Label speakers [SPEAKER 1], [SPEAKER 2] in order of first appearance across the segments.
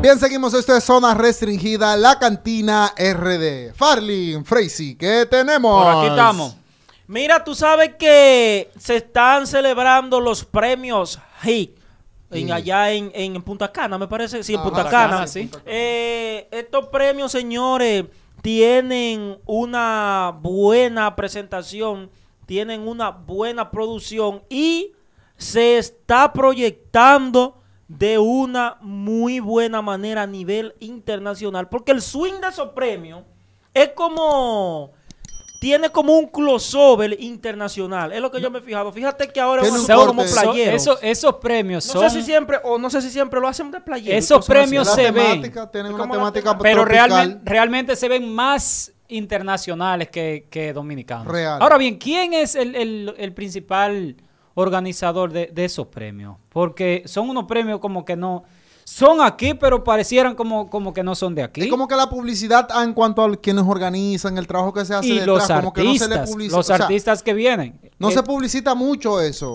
[SPEAKER 1] Bien, seguimos. Esto es Zona Restringida, la cantina RD. Farley, Frazy, ¿qué tenemos? Por aquí estamos.
[SPEAKER 2] Mira, tú sabes que se están celebrando los premios HIC. En, Allá en, Punta Cana, me parece. Sí, en ah, Punta Cana. Eh, estos premios, señores, tienen una buena presentación, tienen una buena producción y se está proyectando de una muy buena manera a nivel internacional. Porque el swing de esos premios es como tiene como un crossover internacional. Es lo que yo me he fijado. Fíjate que ahora es un como playero.
[SPEAKER 3] esos premios son... No sé si
[SPEAKER 2] siempre, o no sé si siempre lo hacen de playero. Esos premios se ven...
[SPEAKER 1] Tienen una temática pero realmente,
[SPEAKER 3] realmente se ven más internacionales que, dominicanos. Ahora bien, ¿quién es el, el principal organizador de, esos premios. Porque son unos premios como que no son aquí, pero parecieran como, como
[SPEAKER 1] que no son de aquí. Es como que la publicidad ah, en cuanto a quienes organizan, el trabajo que se hace los artistas, que Los artistas que vienen. No eh, se publicita mucho eso.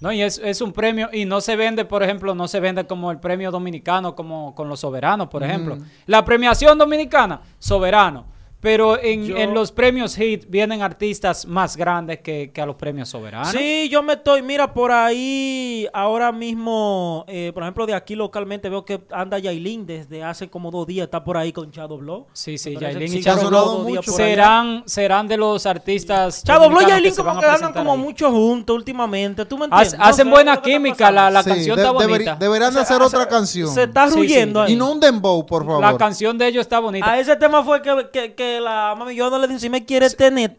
[SPEAKER 1] No, y es,
[SPEAKER 3] un premio, y no se vende, por ejemplo, no se vende como el premio dominicano, como con los soberanos, por ejemplo. La premiación dominicana, soberano. Pero en, en, los premios Hit vienen artistas más grandes que, a los premios soberanos.
[SPEAKER 2] Sí, yo me estoy, mira, por ahí ahora mismo, eh, por ejemplo, de aquí localmente veo que anda Yailin desde hace como dos días, está por ahí con Chado Blow. Sí, sí, Yailin y Shadow Blow serán, serán de los artistas. Chado Blow y Yailin como que andan como mucho juntos últimamente, ¿tú me entiendes? hacen buena química, la, la canción está bonita. Deberán
[SPEAKER 1] hacer otra canción. Se está ruyendo ahí. Y no un dembow, por favor. La
[SPEAKER 2] canción de ellos está bonita. A ese tema fue que, que la mami, Jordan le dice si me quiere tener,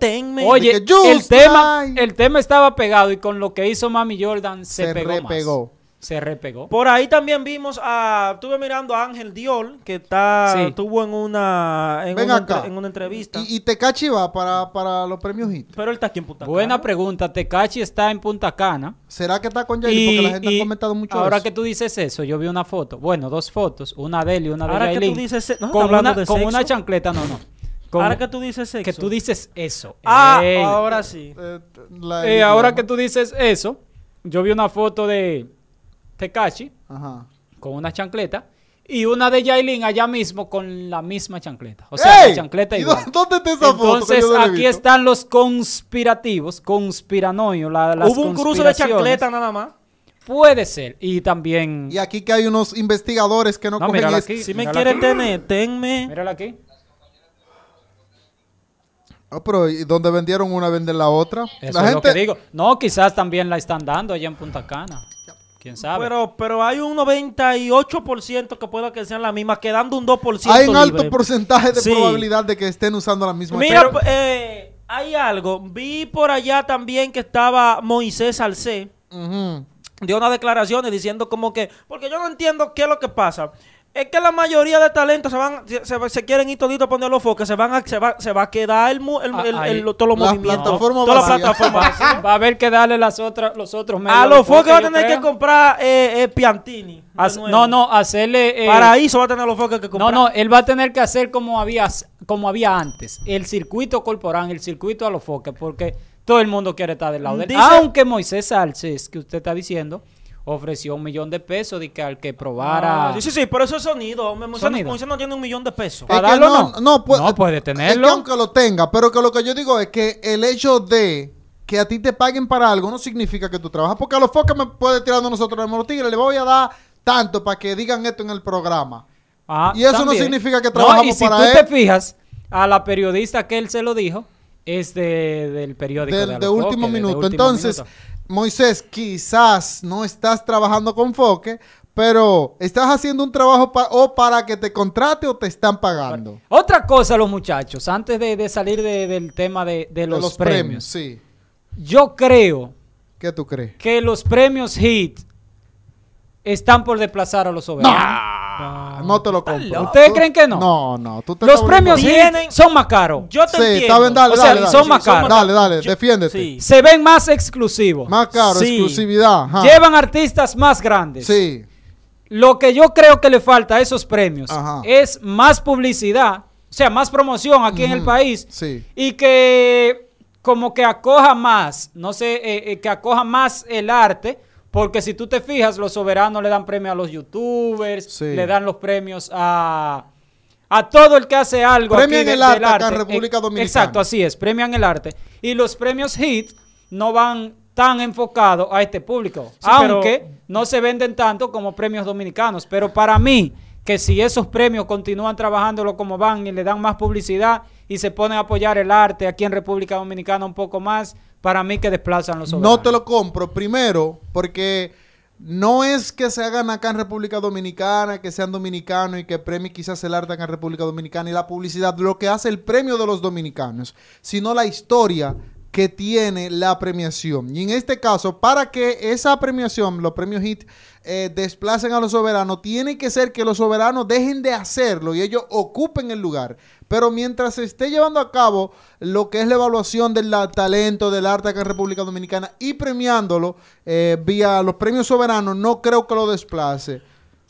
[SPEAKER 3] Oye, el tema, el tema estaba pegado y con lo que hizo Mami Jordan se,
[SPEAKER 2] pegó Más. Se repegó. Por ahí también vimos a. Estuve mirando a Ángel Diol, que está. Sí. Estuvo en una. En,
[SPEAKER 1] una, entrevista. Y, y Tecachi va para, para, los
[SPEAKER 3] premios HIT. Pero él está aquí en Punta Cana. Buena pregunta. Tecachi está en Punta Cana. ¿Será que está con Yailin? Porque la gente ha comentado mucho Ahora que tú dices eso, yo vi una foto. Bueno, dos fotos. Una de él y una de Ahora que tú dices. E, no, con, con una chancleta, no, no ahora que tú dices eso, Que tú dices eso. Ah, ahora
[SPEAKER 2] sí. Eh, eh, ahora que
[SPEAKER 3] tú dices eso, yo vi una foto de Tekashi con una chancleta y una de Yailin allá mismo con la misma chancleta. O sea, la chancleta igual.
[SPEAKER 1] ¿Dónde está esa Entonces, foto? Entonces, aquí están
[SPEAKER 3] los conspirativos, conspiranoios. Hubo un cruce de chancleta nada más. Puede ser. Y también. Y aquí que hay unos investigadores que no, no aquí, Si me quiere tener, tenme. Mírala aquí.
[SPEAKER 1] Ah, pero ¿y dónde vendieron una, venden la otra? es lo que
[SPEAKER 3] digo. No, quizás también la están dando allá en Punta Cana. ¿Quién
[SPEAKER 2] sabe? Pero, hay un 98% que pueda que sean las mismas, quedando un
[SPEAKER 1] 2%. Hay un alto porcentaje de probabilidad de que estén usando la misma. Mira,
[SPEAKER 2] eh, hay algo. Vi por allá también que estaba Moisés Alcé. Dio unas declaraciones diciendo como que... Porque yo no entiendo qué es lo que pasa. Es que la mayoría de talentos se van, se, se quieren ir toditos a poner los focos, se van a, se va, se va a quedar el, el, ah, el, todos los movimientos. va
[SPEAKER 3] a haber que darle las otras, los otros medios. A los foques va a tener que
[SPEAKER 2] comprar eh, eh, Piantini. no, no, hacerle. Eh, Paraíso va a tener los foques que
[SPEAKER 1] comprar. No, no,
[SPEAKER 3] él va a tener que hacer como había, como había antes: el circuito corporal, el circuito a los foques. porque todo el mundo quiere estar del lado de él. Aunque Moisés Salces, que usted está diciendo ofreció un millón de pesos de que al que probara. Ah. sí, sí, sí,
[SPEAKER 2] pero eso sonido.
[SPEAKER 3] no
[SPEAKER 2] tiene un millón de pesos. Para no,
[SPEAKER 1] no, pues, puede, tenerlo. Es que aunque lo tenga, pero que lo que yo digo es que el hecho de que a ti te paguen para algo no significa que tú trabajas. Porque a los focos me puede tirando nosotros el tigres, le voy a dar tanto para que digan esto en el programa. Ah, y eso no significa que trabajamos no, y si tú te
[SPEAKER 3] fijas, a la periodista que él se lo dijo, es del periódico. de, último minuto. Entonces
[SPEAKER 1] Moisés, quizás no estás trabajando con Foque, pero estás haciendo un trabajo o para que te contrate o te están pagando.
[SPEAKER 3] Otra cosa, los muchachos, antes de, salir del tema de, los, premios.
[SPEAKER 1] sí. Yo creo. ¿Qué tú crees? Que
[SPEAKER 3] los premios HIT están por desplazar a los soberanos
[SPEAKER 1] no te lo compro. ¿Ustedes creen que no? No, no. los premios vienen, son más caros. Yo te entiendo. o sea, son más caros. Dale, dale,
[SPEAKER 3] Se ven más exclusivos. Más caros, exclusividad. Llevan artistas más grandes. Sí. Lo que yo creo que le falta a esos premios es más publicidad, o sea, más promoción aquí en el país. Sí. Y que como que acoja más, no sé, eh, eh, que acoja más el arte porque si tú te fijas, los soberanos le dan premio a los youtubers, le dan los premios a, todo el que hace algo. Premian aquí el arte, República eh, Dominicana. Exacto, así es, premian el arte. Y los premios HIT no van tan enfocados a este público, aunque no se venden tanto como premios dominicanos. Pero para mí, que si esos premios continúan trabajándolo como van y le dan más publicidad y se pone a apoyar el arte aquí en República Dominicana un poco más, para mí que desplazan los soberanos. No te
[SPEAKER 1] lo compro, primero, porque no es que se hagan acá en República Dominicana, que sean dominicanos y que premi quizás el arte acá en República Dominicana y la publicidad, lo que hace el premio de los dominicanos, sino la historia que tiene la premiación. Y en este caso, para que esa premiación, los premios HIT, eh, desplacen a los soberanos, tiene que ser que los soberanos dejen de hacerlo y ellos ocupen el lugar. Pero mientras se esté llevando a cabo lo que es la evaluación del talento, del arte acá en República Dominicana y premiándolo eh, vía los premios soberanos, no creo que lo desplace.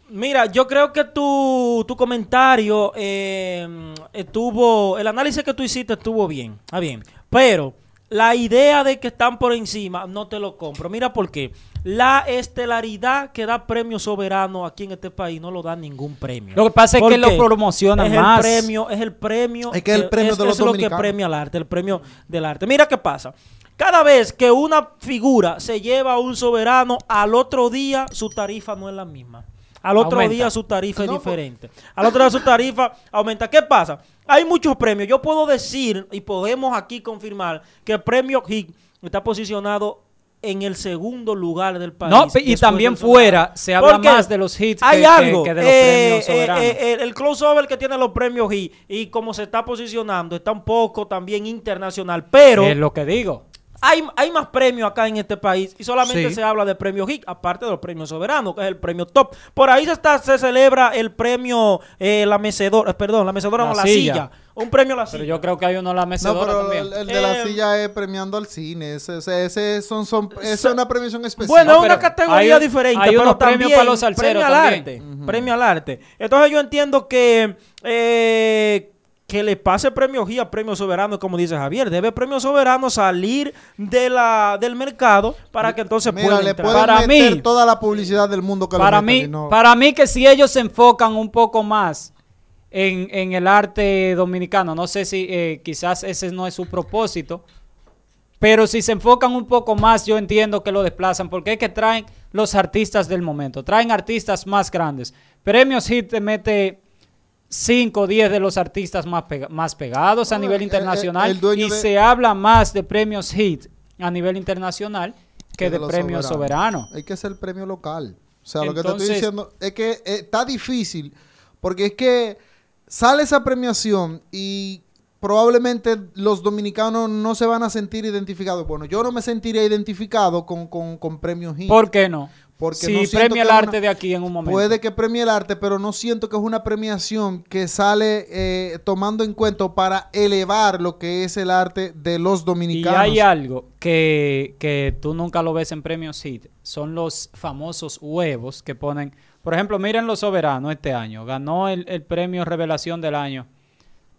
[SPEAKER 2] Mira, yo creo que tu, comentario eh, estuvo, el análisis que tú hiciste estuvo bien, está bien, pero la idea de que están por encima, no te lo compro. Mira por qué. La estelaridad que da premio soberano aquí en este país no lo da ningún premio. Lo que pasa es que lo promociona. es El premio, es el premio. Es que el premio de los es lo que premia el arte, el premio del arte. Mira qué pasa. Cada vez que una figura se lleva a un soberano, al otro día su tarifa no es la misma. Al otro día su tarifa es diferente. Al otro día su tarifa aumenta. ¿Qué pasa? Hay muchos premios. Yo puedo decir y podemos aquí confirmar que el premio HIT está posicionado en el segundo lugar del país. No, y también fuera se habla más de los hits hay que, algo. Que, de los eh, premios eh, soberanos. Eh, eh, el crossover que tiene los premios HIT y cómo se está posicionando está un poco también internacional, pero... Es lo que digo. Hay, hay más premios acá en este país y solamente se habla de premio HIC, aparte de los premios soberanos, que es el premio top. Por ahí se, está, se celebra el premio eh, La
[SPEAKER 1] Mecedora, eh, perdón, La Mecedora la La silla. Un premio a la silla. Pero yo creo que hay uno la mecedora también. El, de la eh, silla es premiando al cine. Ese, ese, son, son, es una premiación especial. Bueno, es una categoría diferente. Hay pero también, para los Premio al arte. Premio al arte. Entonces yo entiendo que
[SPEAKER 2] eh, que le pase Premio GIA, Premio Soberano, como dice Javier. Debe Premio Soberano salir de la, del mercado para que entonces pueda puedan entrar. para mí, toda
[SPEAKER 1] la publicidad del mundo que para mí,
[SPEAKER 2] Para mí que si ellos se enfocan un poco más
[SPEAKER 3] en, el arte dominicano, no sé si eh, quizás ese no es su propósito, pero si se enfocan un poco más, yo entiendo que lo desplazan, porque es que traen los artistas del momento, traen artistas más grandes. Premios Hit te mete 5 o 10 de los artistas más, más pegados a ah, nivel eh, eh, internacional y se habla más de premios hit a nivel internacional que, de, premios soberanos.
[SPEAKER 1] Soberano. Hay que ser premio local. O sea, lo que te estoy diciendo es que eh, está difícil porque es que sale esa premiación y probablemente los dominicanos no se van a sentir identificados. Bueno, yo no me sentiría identificado con, con, con premios hit. ¿Por qué no? Porque sí, premia el arte de
[SPEAKER 3] aquí en un momento. Puede
[SPEAKER 1] que premie el arte, pero no siento que es una premiación que sale eh, tomando en cuenta para elevar lo que es el arte de los dominicanos. Y hay
[SPEAKER 3] algo que, que tú nunca lo ves en premios hit. Son los famosos huevos que ponen. Por ejemplo, miren Los Soberanos este año. Ganó el, premio Revelación del Año.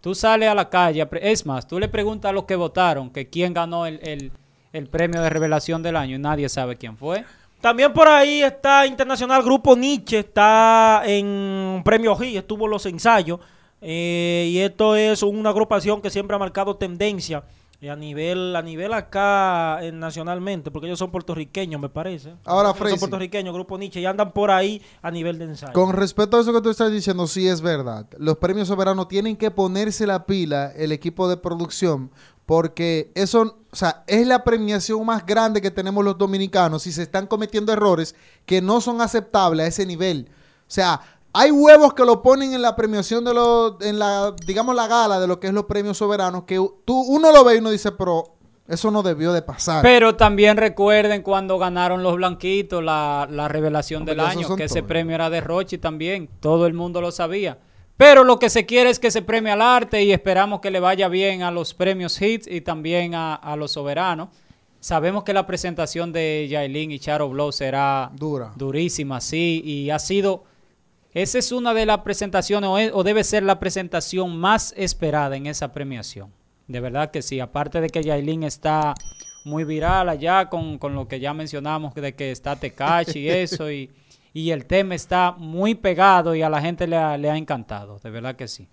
[SPEAKER 3] Tú sales a la calle, es más, tú le preguntas a los que votaron que quién ganó el, el, premio de revelación del año y nadie sabe quién
[SPEAKER 2] fue. También por ahí está Internacional Grupo Nietzsche, está en Premio G, estuvo los ensayos. Eh, y esto es una agrupación que siempre ha marcado tendencia eh, a nivel a nivel acá eh, nacionalmente, porque ellos son puertorriqueños, me parece. Ahora, Frey. Son puertorriqueños, Grupo Nietzsche, y andan por ahí a nivel de ensayo. Con
[SPEAKER 1] respecto a eso que tú estás diciendo, sí es verdad. Los premios soberanos tienen que ponerse la pila, el equipo de producción, porque eso, o sea, es la premiación más grande que tenemos los dominicanos y se están cometiendo errores que no son aceptables a ese nivel. O sea, hay huevos que lo ponen en la premiación de los, en la, digamos, la gala de lo que es los premios soberanos, que tú, uno lo ve y uno dice, pero eso no debió de pasar. Pero
[SPEAKER 3] también recuerden cuando ganaron los blanquitos la, la revelación del año, que ese premio era de Rochi también, todo el mundo lo sabía. Pero lo que se quiere es que se premie al arte y esperamos que le vaya bien a los premios Hits y también a, los soberanos. Sabemos que la presentación de Yailin y Charo Blow será Dura. durísima, sí, y ha sido... Esa es una de las presentaciones, o, debe ser la presentación más esperada en esa premiación. De verdad que sí, aparte de que Yailin está muy viral allá con, con lo que ya mencionamos, de que está Tecachi y eso, y... y el tema está muy pegado y a la gente le ha, le ha encantado, de verdad que sí.